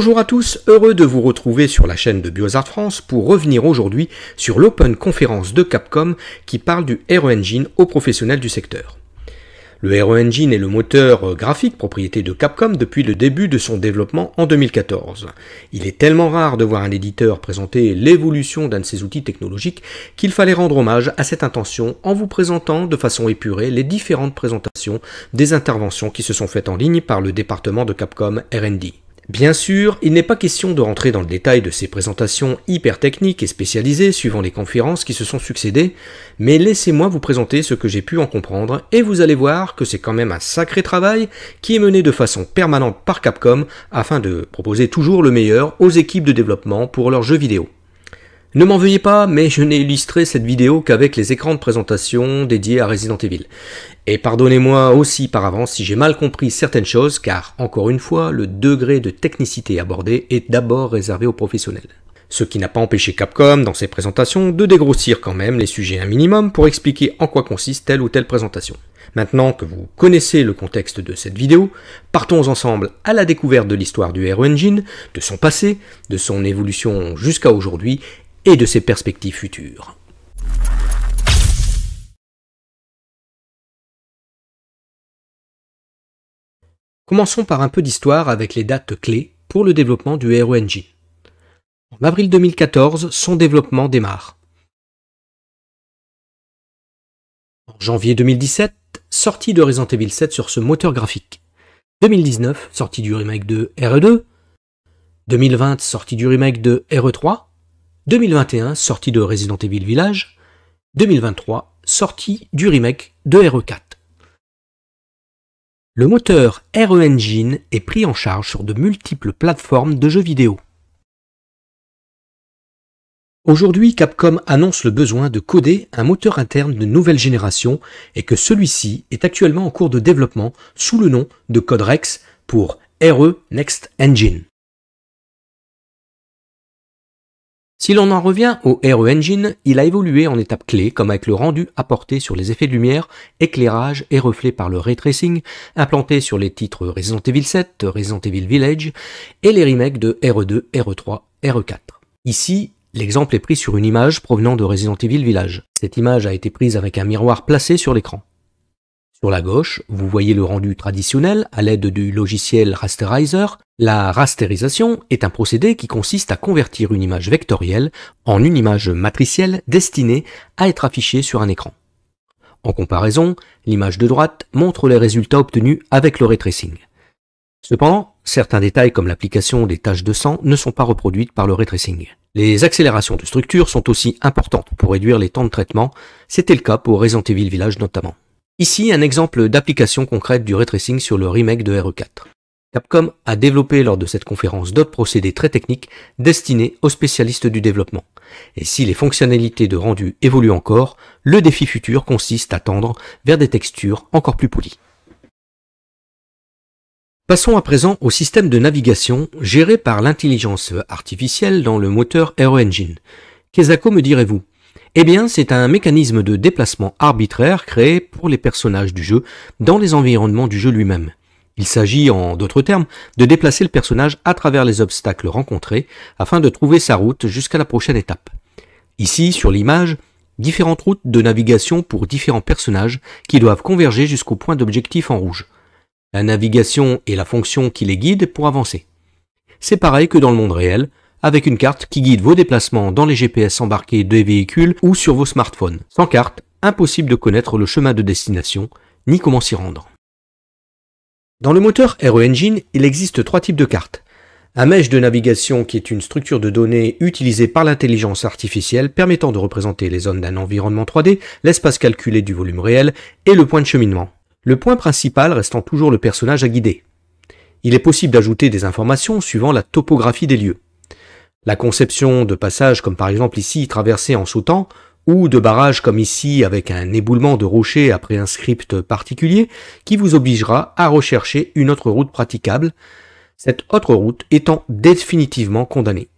Bonjour à tous, heureux de vous retrouver sur la chaîne de Biozart France pour revenir aujourd'hui sur l'Open Conférence de Capcom qui parle du Hero Engine aux professionnels du secteur. Le Hero Engine est le moteur euh, graphique propriété de Capcom depuis le début de son développement en 2014. Il est tellement rare de voir un éditeur présenter l'évolution d'un de ses outils technologiques qu'il fallait rendre hommage à cette intention en vous présentant de façon épurée les différentes présentations des interventions qui se sont faites en ligne par le département de Capcom R&D. Bien sûr, il n'est pas question de rentrer dans le détail de ces présentations hyper techniques et spécialisées suivant les conférences qui se sont succédées, mais laissez-moi vous présenter ce que j'ai pu en comprendre et vous allez voir que c'est quand même un sacré travail qui est mené de façon permanente par Capcom afin de proposer toujours le meilleur aux équipes de développement pour leurs jeux vidéo. Ne m'en veuillez pas, mais je n'ai illustré cette vidéo qu'avec les écrans de présentation dédiés à Resident Evil. Et pardonnez-moi aussi par avance si j'ai mal compris certaines choses, car encore une fois, le degré de technicité abordé est d'abord réservé aux professionnels. Ce qui n'a pas empêché Capcom, dans ses présentations, de dégrossir quand même les sujets un minimum pour expliquer en quoi consiste telle ou telle présentation. Maintenant que vous connaissez le contexte de cette vidéo, partons ensemble à la découverte de l'histoire du Hero Engine, de son passé, de son évolution jusqu'à aujourd'hui et de ses perspectives futures. Commençons par un peu d'histoire avec les dates clés pour le développement du R.O.N.G. En avril 2014, son développement démarre. En janvier 2017, sortie de Resident Evil 7 sur ce moteur graphique. 2019, sortie du remake de RE2. 2020, sortie du remake de RE3. 2021, sortie de Resident Evil Village. 2023, sortie du remake de RE4. Le moteur RE Engine est pris en charge sur de multiples plateformes de jeux vidéo. Aujourd'hui, Capcom annonce le besoin de coder un moteur interne de nouvelle génération et que celui-ci est actuellement en cours de développement sous le nom de CodeREX pour RE Next Engine. Si l'on en revient au RE Engine, il a évolué en étapes clés, comme avec le rendu apporté sur les effets de lumière, éclairage et reflets par le ray tracing, implanté sur les titres Resident Evil 7, Resident Evil Village, et les remakes de RE2, RE3, RE4. Ici, l'exemple est pris sur une image provenant de Resident Evil Village. Cette image a été prise avec un miroir placé sur l'écran. Sur la gauche, vous voyez le rendu traditionnel à l'aide du logiciel Rasterizer. La rasterisation est un procédé qui consiste à convertir une image vectorielle en une image matricielle destinée à être affichée sur un écran. En comparaison, l'image de droite montre les résultats obtenus avec le ray Cependant, certains détails comme l'application des taches de sang ne sont pas reproduites par le ray Les accélérations de structure sont aussi importantes pour réduire les temps de traitement, c'était le cas pour Resident Village notamment. Ici, un exemple d'application concrète du retracing sur le remake de e RE4. Capcom a développé lors de cette conférence d'autres procédés très techniques destinés aux spécialistes du développement. Et si les fonctionnalités de rendu évoluent encore, le défi futur consiste à tendre vers des textures encore plus polies. Passons à présent au système de navigation géré par l'intelligence artificielle dans le moteur Aero Engine. Kezako me direz-vous, eh bien, c'est un mécanisme de déplacement arbitraire créé pour les personnages du jeu dans les environnements du jeu lui-même. Il s'agit, en d'autres termes, de déplacer le personnage à travers les obstacles rencontrés afin de trouver sa route jusqu'à la prochaine étape. Ici, sur l'image, différentes routes de navigation pour différents personnages qui doivent converger jusqu'au point d'objectif en rouge. La navigation est la fonction qui les guide pour avancer. C'est pareil que dans le monde réel, avec une carte qui guide vos déplacements dans les GPS embarqués des véhicules ou sur vos smartphones. Sans carte, impossible de connaître le chemin de destination ni comment s'y rendre. Dans le moteur Aero Engine, il existe trois types de cartes. Un mesh de navigation qui est une structure de données utilisée par l'intelligence artificielle permettant de représenter les zones d'un environnement 3D, l'espace calculé du volume réel et le point de cheminement. Le point principal restant toujours le personnage à guider. Il est possible d'ajouter des informations suivant la topographie des lieux. La conception de passages comme par exemple ici traversés en sautant, ou de barrages comme ici avec un éboulement de rochers après un script particulier qui vous obligera à rechercher une autre route praticable, cette autre route étant définitivement condamnée.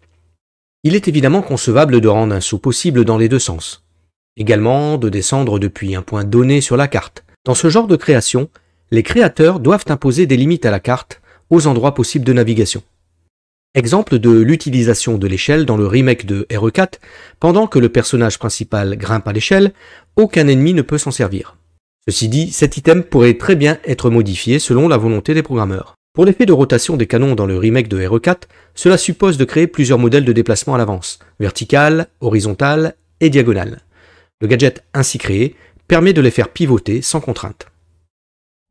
Il est évidemment concevable de rendre un saut possible dans les deux sens, également de descendre depuis un point donné sur la carte. Dans ce genre de création, les créateurs doivent imposer des limites à la carte aux endroits possibles de navigation. Exemple de l'utilisation de l'échelle dans le remake de RE4, pendant que le personnage principal grimpe à l'échelle, aucun ennemi ne peut s'en servir. Ceci dit, cet item pourrait très bien être modifié selon la volonté des programmeurs. Pour l'effet de rotation des canons dans le remake de RE4, cela suppose de créer plusieurs modèles de déplacement à l'avance, vertical, horizontal et diagonal. Le gadget ainsi créé permet de les faire pivoter sans contrainte.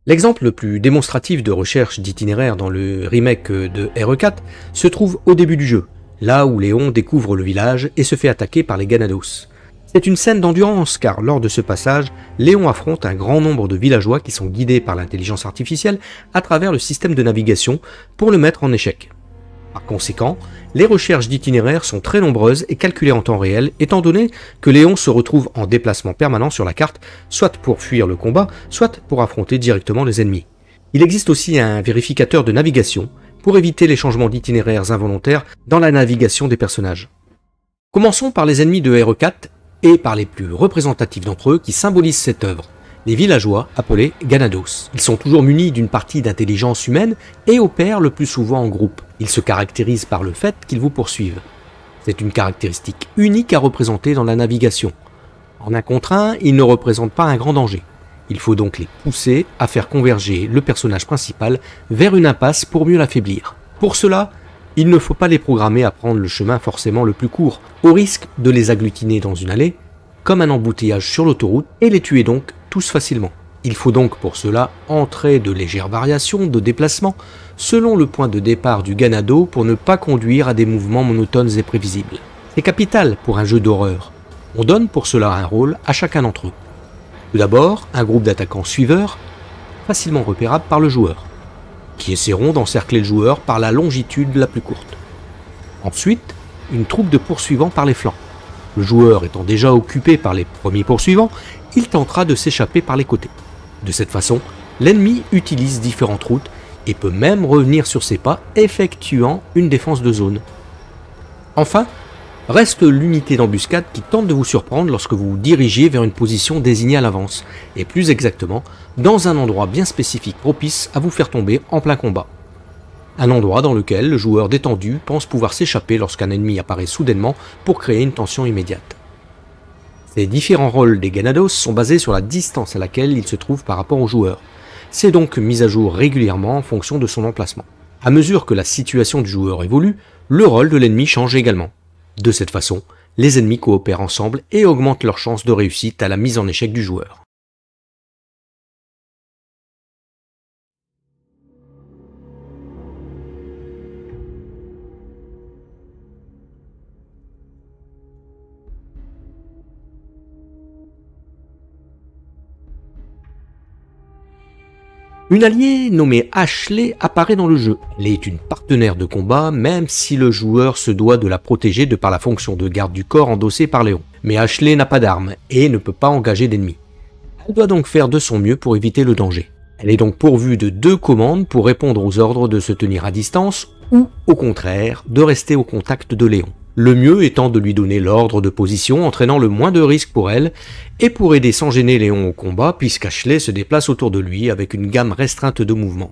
L'exemple le plus démonstratif de recherche d'itinéraire dans le remake de e RE4 se trouve au début du jeu, là où Léon découvre le village et se fait attaquer par les Ganados. C'est une scène d'endurance car lors de ce passage, Léon affronte un grand nombre de villageois qui sont guidés par l'intelligence artificielle à travers le système de navigation pour le mettre en échec. Par conséquent, les recherches d'itinéraires sont très nombreuses et calculées en temps réel, étant donné que Léon se retrouve en déplacement permanent sur la carte, soit pour fuir le combat, soit pour affronter directement les ennemis. Il existe aussi un vérificateur de navigation pour éviter les changements d'itinéraires involontaires dans la navigation des personnages. Commençons par les ennemis de RE4 et par les plus représentatifs d'entre eux qui symbolisent cette œuvre les villageois appelés ganados. Ils sont toujours munis d'une partie d'intelligence humaine et opèrent le plus souvent en groupe. Ils se caractérisent par le fait qu'ils vous poursuivent. C'est une caractéristique unique à représenter dans la navigation. En un contre un, ils ne représentent pas un grand danger. Il faut donc les pousser à faire converger le personnage principal vers une impasse pour mieux l'affaiblir. Pour cela, il ne faut pas les programmer à prendre le chemin forcément le plus court, au risque de les agglutiner dans une allée, comme un embouteillage sur l'autoroute, et les tuer donc tous facilement. Il faut donc pour cela entrer de légères variations de déplacement selon le point de départ du ganado pour ne pas conduire à des mouvements monotones et prévisibles. C'est capital pour un jeu d'horreur. On donne pour cela un rôle à chacun d'entre eux. Tout d'abord, un groupe d'attaquants suiveurs, facilement repérable par le joueur, qui essaieront d'encercler le joueur par la longitude la plus courte. Ensuite, une troupe de poursuivants par les flancs. Le joueur étant déjà occupé par les premiers poursuivants, il tentera de s'échapper par les côtés. De cette façon, l'ennemi utilise différentes routes et peut même revenir sur ses pas effectuant une défense de zone. Enfin, reste l'unité d'embuscade qui tente de vous surprendre lorsque vous vous dirigez vers une position désignée à l'avance, et plus exactement, dans un endroit bien spécifique propice à vous faire tomber en plein combat. Un endroit dans lequel le joueur détendu pense pouvoir s'échapper lorsqu'un ennemi apparaît soudainement pour créer une tension immédiate. Les différents rôles des Ganados sont basés sur la distance à laquelle ils se trouvent par rapport au joueur. C'est donc mis à jour régulièrement en fonction de son emplacement. À mesure que la situation du joueur évolue, le rôle de l'ennemi change également. De cette façon, les ennemis coopèrent ensemble et augmentent leurs chances de réussite à la mise en échec du joueur. Une alliée nommée Ashley apparaît dans le jeu. Elle est une partenaire de combat, même si le joueur se doit de la protéger de par la fonction de garde du corps endossée par Léon. Mais Ashley n'a pas d'armes et ne peut pas engager d'ennemis. Elle doit donc faire de son mieux pour éviter le danger. Elle est donc pourvue de deux commandes pour répondre aux ordres de se tenir à distance ou, au contraire, de rester au contact de Léon le mieux étant de lui donner l'ordre de position entraînant le moins de risques pour elle, et pour aider sans gêner Léon au combat puisqu'Ashley se déplace autour de lui avec une gamme restreinte de mouvements.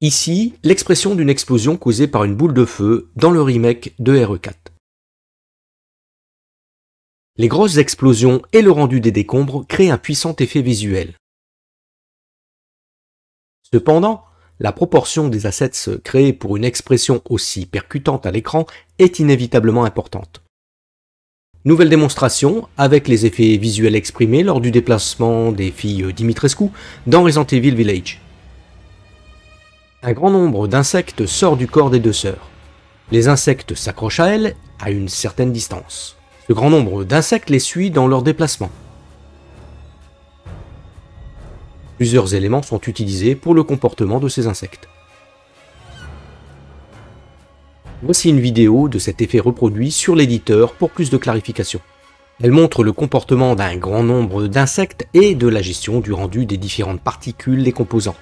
Ici, l'expression d'une explosion causée par une boule de feu dans le remake de e RE4. Les grosses explosions et le rendu des décombres créent un puissant effet visuel. Cependant, la proportion des assets créés pour une expression aussi percutante à l'écran est inévitablement importante. Nouvelle démonstration avec les effets visuels exprimés lors du déplacement des filles Dimitrescu dans Resident Evil Village. Un grand nombre d'insectes sort du corps des deux sœurs. Les insectes s'accrochent à elles à une certaine distance. Ce grand nombre d'insectes les suit dans leur déplacement. Plusieurs éléments sont utilisés pour le comportement de ces insectes. Voici une vidéo de cet effet reproduit sur l'éditeur pour plus de clarification. Elle montre le comportement d'un grand nombre d'insectes et de la gestion du rendu des différentes particules des composants.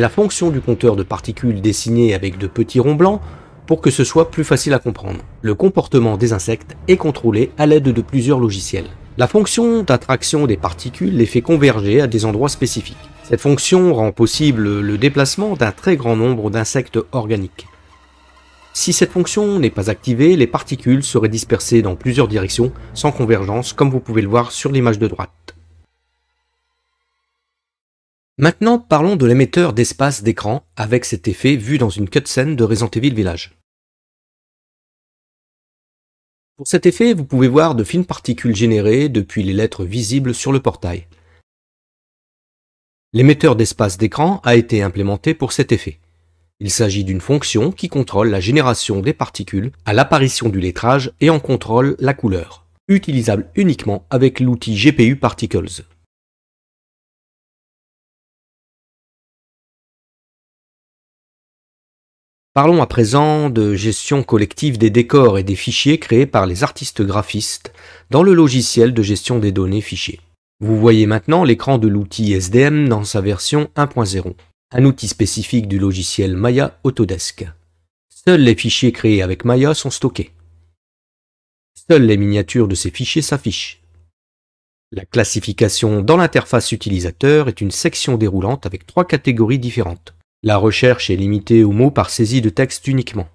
la fonction du compteur de particules dessinée avec de petits ronds blancs pour que ce soit plus facile à comprendre. Le comportement des insectes est contrôlé à l'aide de plusieurs logiciels. La fonction d'attraction des particules les fait converger à des endroits spécifiques. Cette fonction rend possible le déplacement d'un très grand nombre d'insectes organiques. Si cette fonction n'est pas activée, les particules seraient dispersées dans plusieurs directions sans convergence comme vous pouvez le voir sur l'image de droite. Maintenant, parlons de l'émetteur d'espace d'écran avec cet effet vu dans une cutscene de Resident Village. Pour cet effet, vous pouvez voir de fines particules générées depuis les lettres visibles sur le portail. L'émetteur d'espace d'écran a été implémenté pour cet effet. Il s'agit d'une fonction qui contrôle la génération des particules à l'apparition du lettrage et en contrôle la couleur, utilisable uniquement avec l'outil GPU Particles. Parlons à présent de gestion collective des décors et des fichiers créés par les artistes graphistes dans le logiciel de gestion des données fichiers. Vous voyez maintenant l'écran de l'outil SDM dans sa version 1.0, un outil spécifique du logiciel Maya Autodesk. Seuls les fichiers créés avec Maya sont stockés. Seules les miniatures de ces fichiers s'affichent. La classification dans l'interface utilisateur est une section déroulante avec trois catégories différentes. La recherche est limitée aux mots par saisie de texte uniquement.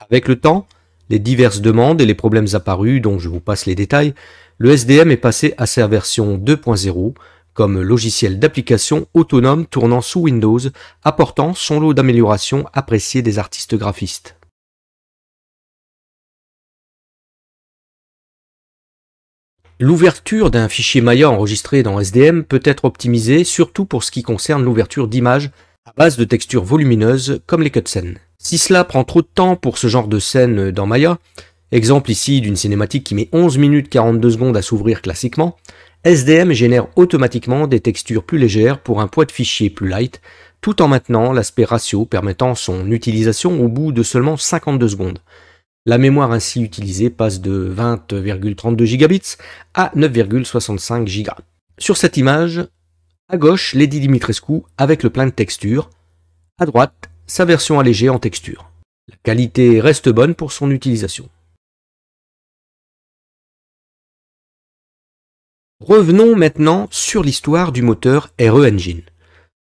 Avec le temps, les diverses demandes et les problèmes apparus dont je vous passe les détails, le SDM est passé à sa version 2.0 comme logiciel d'application autonome tournant sous Windows, apportant son lot d'améliorations appréciées des artistes graphistes. L'ouverture d'un fichier Maya enregistré dans SDM peut être optimisée, surtout pour ce qui concerne l'ouverture d'images à base de textures volumineuses comme les cutscenes. Si cela prend trop de temps pour ce genre de scène dans Maya, exemple ici d'une cinématique qui met 11 minutes 42 secondes à s'ouvrir classiquement, SDM génère automatiquement des textures plus légères pour un poids de fichier plus light, tout en maintenant l'aspect ratio permettant son utilisation au bout de seulement 52 secondes. La mémoire ainsi utilisée passe de 20,32 gigabits à 9,65 gigas. Sur cette image, à gauche, Lady Dimitrescu avec le plein de texture. À droite, sa version allégée en texture. La qualité reste bonne pour son utilisation. Revenons maintenant sur l'histoire du moteur RE Engine.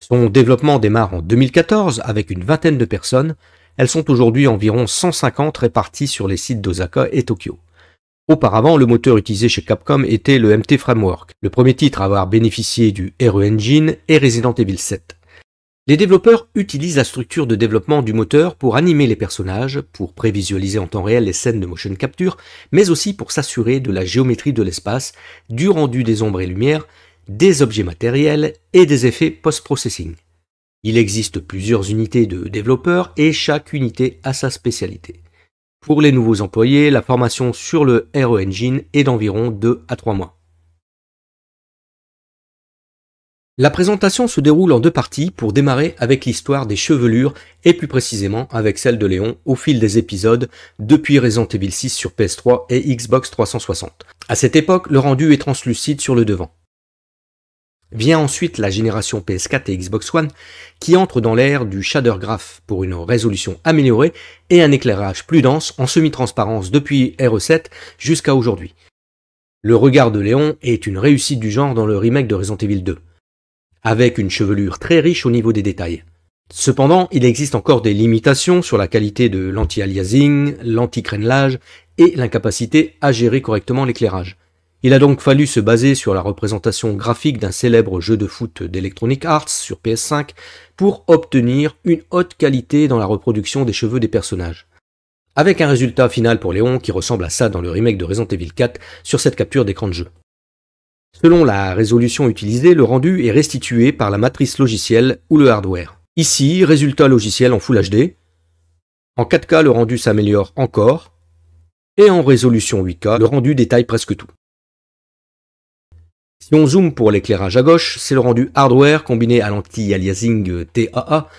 Son développement démarre en 2014 avec une vingtaine de personnes. Elles sont aujourd'hui environ 150 réparties sur les sites d'Osaka et Tokyo. Auparavant, le moteur utilisé chez Capcom était le MT Framework, le premier titre à avoir bénéficié du RE Engine et Resident Evil 7. Les développeurs utilisent la structure de développement du moteur pour animer les personnages, pour prévisualiser en temps réel les scènes de motion capture, mais aussi pour s'assurer de la géométrie de l'espace, du rendu des ombres et lumières, des objets matériels et des effets post-processing. Il existe plusieurs unités de développeurs et chaque unité a sa spécialité. Pour les nouveaux employés, la formation sur le RE Engine est d'environ 2 à 3 mois. La présentation se déroule en deux parties pour démarrer avec l'histoire des chevelures et plus précisément avec celle de Léon au fil des épisodes depuis Resident Evil 6 sur PS3 et Xbox 360. À cette époque, le rendu est translucide sur le devant. Vient ensuite la génération PS4 et Xbox One qui entre dans l'ère du shader graph pour une résolution améliorée et un éclairage plus dense en semi-transparence depuis RE7 jusqu'à aujourd'hui. Le regard de Léon est une réussite du genre dans le remake de Resident Evil 2, avec une chevelure très riche au niveau des détails. Cependant, il existe encore des limitations sur la qualité de l'anti-aliasing, l'anti-crénelage et l'incapacité à gérer correctement l'éclairage. Il a donc fallu se baser sur la représentation graphique d'un célèbre jeu de foot d'Electronic Arts sur PS5 pour obtenir une haute qualité dans la reproduction des cheveux des personnages. Avec un résultat final pour Léon qui ressemble à ça dans le remake de Resident Evil 4 sur cette capture d'écran de jeu. Selon la résolution utilisée, le rendu est restitué par la matrice logicielle ou le hardware. Ici, résultat logiciel en Full HD. En 4K, le rendu s'améliore encore. Et en résolution 8K, le rendu détaille presque tout. Si on zoome pour l'éclairage à gauche, c'est le rendu hardware combiné à l'anti-aliasing TAA. À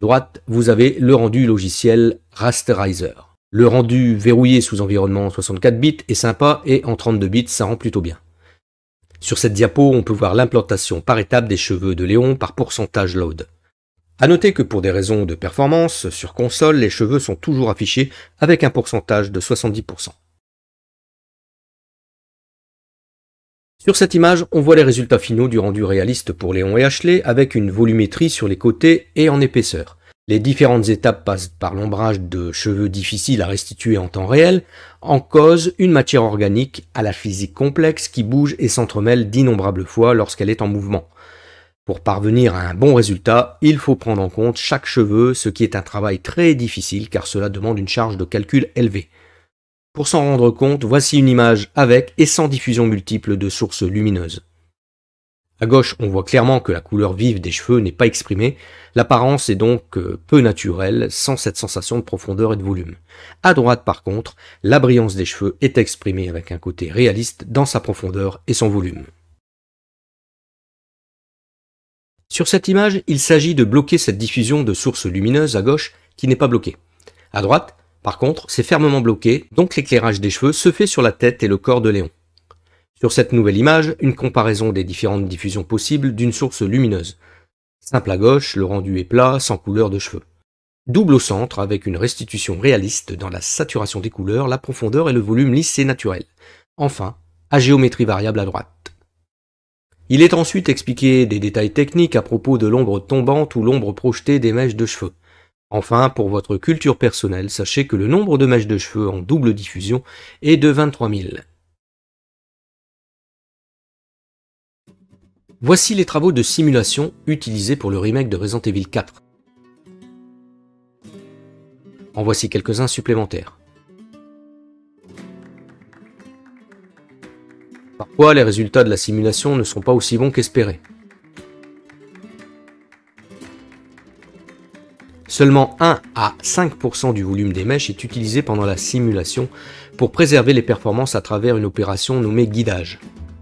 droite, vous avez le rendu logiciel Rasterizer. Le rendu verrouillé sous environnement 64 bits est sympa et en 32 bits, ça rend plutôt bien. Sur cette diapo, on peut voir l'implantation par étape des cheveux de Léon par pourcentage load. À noter que pour des raisons de performance, sur console, les cheveux sont toujours affichés avec un pourcentage de 70%. Sur cette image, on voit les résultats finaux du rendu réaliste pour Léon et Ashley avec une volumétrie sur les côtés et en épaisseur. Les différentes étapes passent par l'ombrage de cheveux difficiles à restituer en temps réel, en cause une matière organique à la physique complexe qui bouge et s'entremêle d'innombrables fois lorsqu'elle est en mouvement. Pour parvenir à un bon résultat, il faut prendre en compte chaque cheveu, ce qui est un travail très difficile car cela demande une charge de calcul élevée. Pour s'en rendre compte, voici une image avec et sans diffusion multiple de sources lumineuses. À gauche, on voit clairement que la couleur vive des cheveux n'est pas exprimée, l'apparence est donc euh, peu naturelle, sans cette sensation de profondeur et de volume. À droite, par contre, la brillance des cheveux est exprimée avec un côté réaliste dans sa profondeur et son volume. Sur cette image, il s'agit de bloquer cette diffusion de sources lumineuses à gauche qui n'est pas bloquée. À droite, par contre, c'est fermement bloqué, donc l'éclairage des cheveux se fait sur la tête et le corps de Léon. Sur cette nouvelle image, une comparaison des différentes diffusions possibles d'une source lumineuse. Simple à gauche, le rendu est plat, sans couleur de cheveux. Double au centre, avec une restitution réaliste dans la saturation des couleurs, la profondeur et le volume lisse et naturel. Enfin, à géométrie variable à droite. Il est ensuite expliqué des détails techniques à propos de l'ombre tombante ou l'ombre projetée des mèches de cheveux. Enfin, pour votre culture personnelle, sachez que le nombre de mèches de cheveux en double diffusion est de 23 000. Voici les travaux de simulation utilisés pour le remake de Resident Evil 4. En voici quelques-uns supplémentaires. Parfois, les résultats de la simulation ne sont pas aussi bons qu'espérés. Seulement 1 à 5% du volume des mèches est utilisé pendant la simulation pour préserver les performances à travers une opération nommée guidage.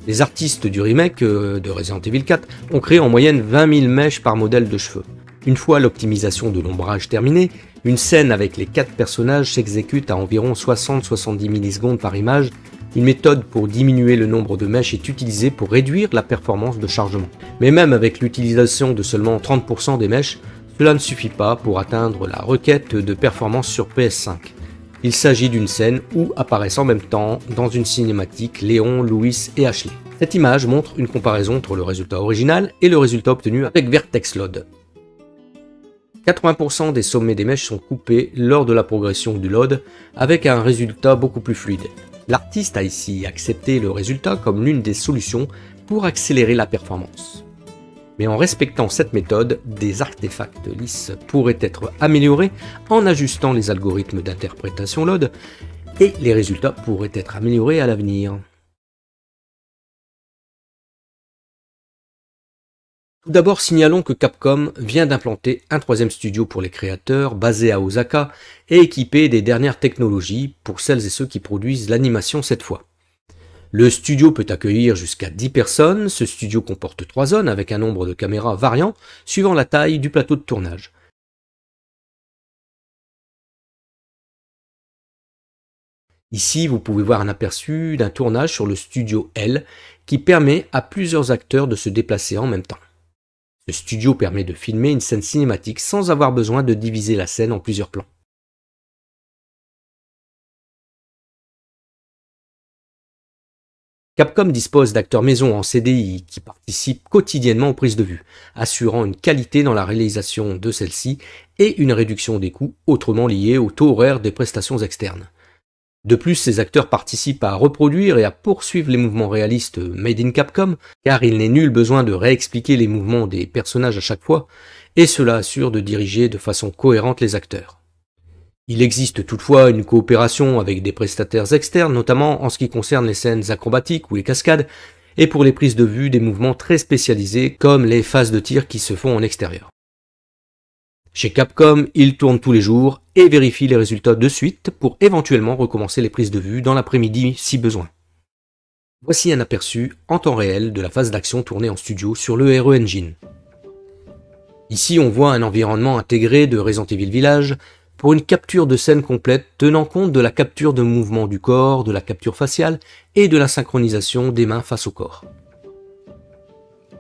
Les artistes du remake euh, de Resident Evil 4 ont créé en moyenne 20 000 mèches par modèle de cheveux. Une fois l'optimisation de l'ombrage terminée, une scène avec les 4 personnages s'exécute à environ 60-70 millisecondes par image. Une méthode pour diminuer le nombre de mèches est utilisée pour réduire la performance de chargement. Mais même avec l'utilisation de seulement 30% des mèches, cela ne suffit pas pour atteindre la requête de performance sur PS5. Il s'agit d'une scène où apparaissent en même temps, dans une cinématique, Léon, Louis et Ashley. Cette image montre une comparaison entre le résultat original et le résultat obtenu avec Vertex Load. 80% des sommets des mèches sont coupés lors de la progression du load, avec un résultat beaucoup plus fluide. L'artiste a ici accepté le résultat comme l'une des solutions pour accélérer la performance. Mais en respectant cette méthode, des artefacts lisses pourraient être améliorés en ajustant les algorithmes d'interprétation LOD, et les résultats pourraient être améliorés à l'avenir. Tout d'abord, signalons que Capcom vient d'implanter un troisième studio pour les créateurs basé à Osaka et équipé des dernières technologies pour celles et ceux qui produisent l'animation cette fois. Le studio peut accueillir jusqu'à 10 personnes. Ce studio comporte 3 zones avec un nombre de caméras variant suivant la taille du plateau de tournage. Ici, vous pouvez voir un aperçu d'un tournage sur le studio L qui permet à plusieurs acteurs de se déplacer en même temps. Ce studio permet de filmer une scène cinématique sans avoir besoin de diviser la scène en plusieurs plans. Capcom dispose d'acteurs maison en CDI qui participent quotidiennement aux prises de vue, assurant une qualité dans la réalisation de celles-ci et une réduction des coûts autrement liés au taux horaire des prestations externes. De plus, ces acteurs participent à reproduire et à poursuivre les mouvements réalistes made in Capcom, car il n'est nul besoin de réexpliquer les mouvements des personnages à chaque fois, et cela assure de diriger de façon cohérente les acteurs. Il existe toutefois une coopération avec des prestataires externes, notamment en ce qui concerne les scènes acrobatiques ou les cascades, et pour les prises de vue des mouvements très spécialisés comme les phases de tir qui se font en extérieur. Chez Capcom, ils tournent tous les jours et vérifient les résultats de suite pour éventuellement recommencer les prises de vue dans l'après-midi si besoin. Voici un aperçu en temps réel de la phase d'action tournée en studio sur le RE Engine. Ici, on voit un environnement intégré de Resident Evil Village, pour une capture de scène complète tenant compte de la capture de mouvement du corps, de la capture faciale et de la synchronisation des mains face au corps. La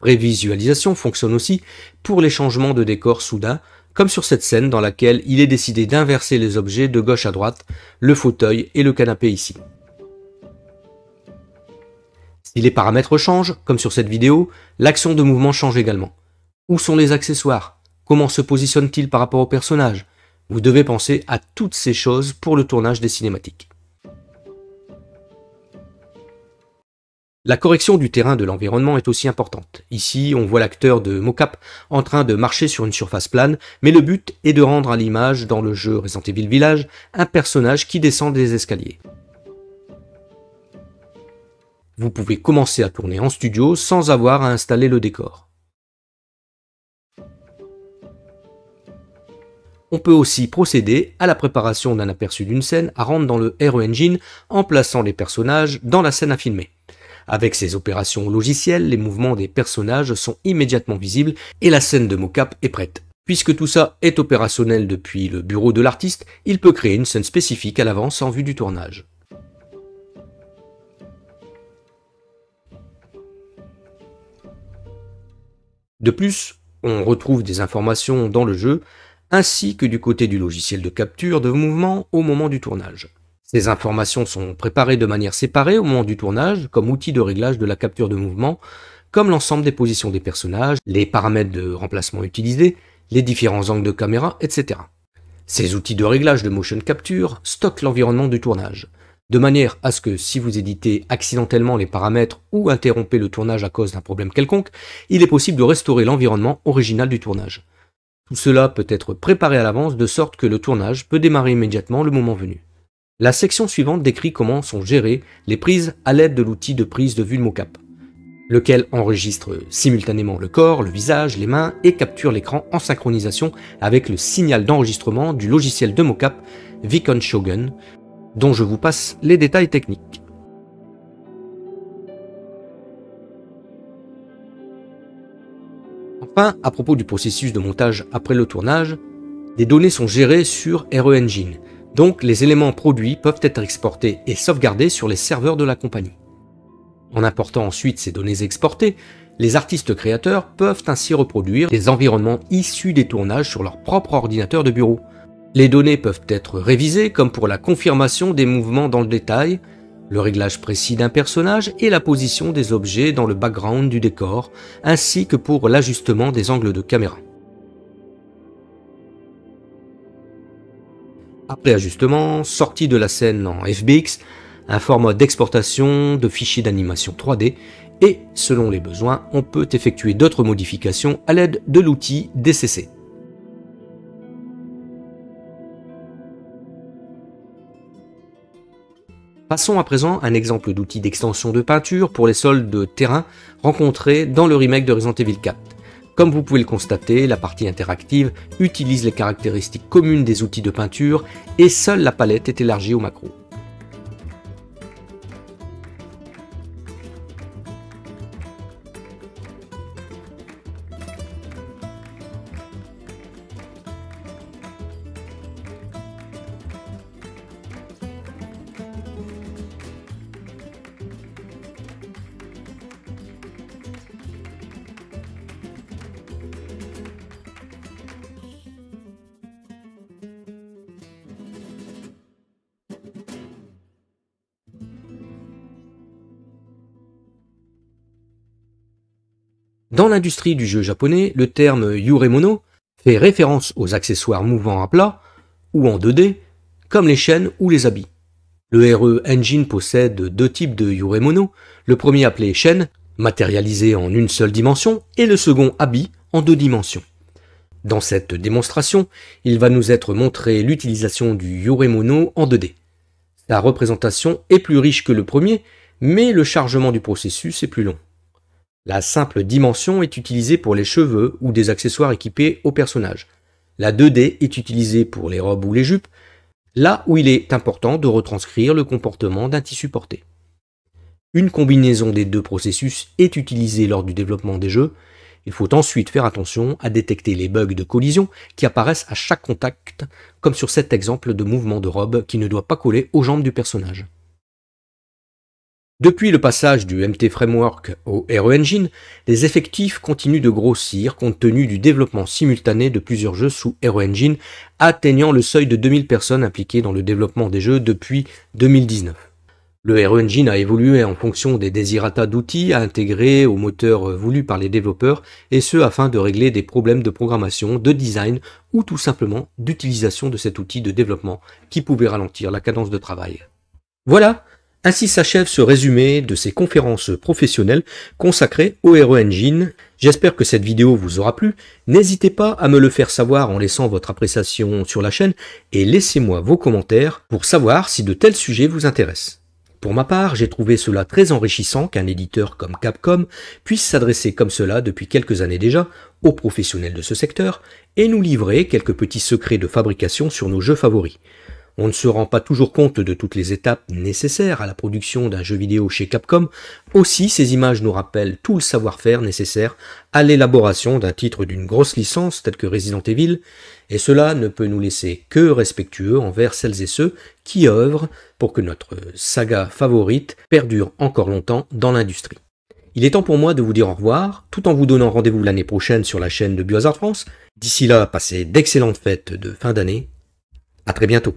prévisualisation fonctionne aussi pour les changements de décor soudains, comme sur cette scène dans laquelle il est décidé d'inverser les objets de gauche à droite, le fauteuil et le canapé ici. Si les paramètres changent, comme sur cette vidéo, l'action de mouvement change également. Où sont les accessoires Comment se positionne-t-il par rapport au personnage Vous devez penser à toutes ces choses pour le tournage des cinématiques. La correction du terrain de l'environnement est aussi importante. Ici, on voit l'acteur de mocap en train de marcher sur une surface plane, mais le but est de rendre à l'image, dans le jeu Resident Evil Village, un personnage qui descend des escaliers. Vous pouvez commencer à tourner en studio sans avoir à installer le décor. On peut aussi procéder à la préparation d'un aperçu d'une scène à rendre dans le RE Engine en plaçant les personnages dans la scène à filmer. Avec ces opérations logicielles, les mouvements des personnages sont immédiatement visibles et la scène de mocap est prête. Puisque tout ça est opérationnel depuis le bureau de l'artiste, il peut créer une scène spécifique à l'avance en vue du tournage. De plus, on retrouve des informations dans le jeu ainsi que du côté du logiciel de capture de mouvement au moment du tournage. Ces informations sont préparées de manière séparée au moment du tournage comme outils de réglage de la capture de mouvement, comme l'ensemble des positions des personnages, les paramètres de remplacement utilisés, les différents angles de caméra, etc. Ces outils de réglage de motion capture stockent l'environnement du tournage, de manière à ce que si vous éditez accidentellement les paramètres ou interrompez le tournage à cause d'un problème quelconque, il est possible de restaurer l'environnement original du tournage. Tout cela peut être préparé à l'avance de sorte que le tournage peut démarrer immédiatement le moment venu. La section suivante décrit comment sont gérées les prises à l'aide de l'outil de prise de vue de mocap, lequel enregistre simultanément le corps, le visage, les mains et capture l'écran en synchronisation avec le signal d'enregistrement du logiciel de mocap Vicon Shogun, dont je vous passe les détails techniques. Enfin, à propos du processus de montage après le tournage, des données sont gérées sur RE Engine, donc les éléments produits peuvent être exportés et sauvegardés sur les serveurs de la compagnie. En important ensuite ces données exportées, les artistes créateurs peuvent ainsi reproduire des environnements issus des tournages sur leur propre ordinateur de bureau. Les données peuvent être révisées comme pour la confirmation des mouvements dans le détail, le réglage précis d'un personnage et la position des objets dans le background du décor, ainsi que pour l'ajustement des angles de caméra. Après ajustement, sortie de la scène en FBX, un format d'exportation de fichiers d'animation 3D, et selon les besoins, on peut effectuer d'autres modifications à l'aide de l'outil DCC. Passons à présent un exemple d'outil d'extension de peinture pour les sols de terrain rencontrés dans le remake de Resident Evil 4. Comme vous pouvez le constater, la partie interactive utilise les caractéristiques communes des outils de peinture et seule la palette est élargie au macro. Dans l'industrie du jeu japonais, le terme yuremono fait référence aux accessoires mouvants à plat ou en 2D, comme les chaînes ou les habits. Le RE Engine possède deux types de yuremono, le premier appelé chaîne, matérialisé en une seule dimension, et le second habit en deux dimensions. Dans cette démonstration, il va nous être montré l'utilisation du yuremono en 2D. Sa représentation est plus riche que le premier, mais le chargement du processus est plus long. La simple dimension est utilisée pour les cheveux ou des accessoires équipés au personnage. La 2D est utilisée pour les robes ou les jupes, là où il est important de retranscrire le comportement d'un tissu porté. Une combinaison des deux processus est utilisée lors du développement des jeux. Il faut ensuite faire attention à détecter les bugs de collision qui apparaissent à chaque contact, comme sur cet exemple de mouvement de robe qui ne doit pas coller aux jambes du personnage. Depuis le passage du MT Framework au RE Engine, les effectifs continuent de grossir compte tenu du développement simultané de plusieurs jeux sous Hero Engine, atteignant le seuil de 2000 personnes impliquées dans le développement des jeux depuis 2019. Le RE Engine a évolué en fonction des désirata d'outils à intégrer au moteur voulu par les développeurs, et ce afin de régler des problèmes de programmation, de design ou tout simplement d'utilisation de cet outil de développement qui pouvait ralentir la cadence de travail. Voilà, ainsi s'achève ce résumé de ces conférences professionnelles consacrées au hero Engine. J'espère que cette vidéo vous aura plu. N'hésitez pas à me le faire savoir en laissant votre appréciation sur la chaîne et laissez-moi vos commentaires pour savoir si de tels sujets vous intéressent. Pour ma part, j'ai trouvé cela très enrichissant qu'un éditeur comme Capcom puisse s'adresser comme cela depuis quelques années déjà aux professionnels de ce secteur et nous livrer quelques petits secrets de fabrication sur nos jeux favoris. On ne se rend pas toujours compte de toutes les étapes nécessaires à la production d'un jeu vidéo chez Capcom. Aussi, ces images nous rappellent tout le savoir-faire nécessaire à l'élaboration d'un titre d'une grosse licence telle que Resident Evil, et cela ne peut nous laisser que respectueux envers celles et ceux qui œuvrent pour que notre saga favorite perdure encore longtemps dans l'industrie. Il est temps pour moi de vous dire au revoir, tout en vous donnant rendez-vous l'année prochaine sur la chaîne de Biohazard France. D'ici là, passez d'excellentes fêtes de fin d'année à très bientôt.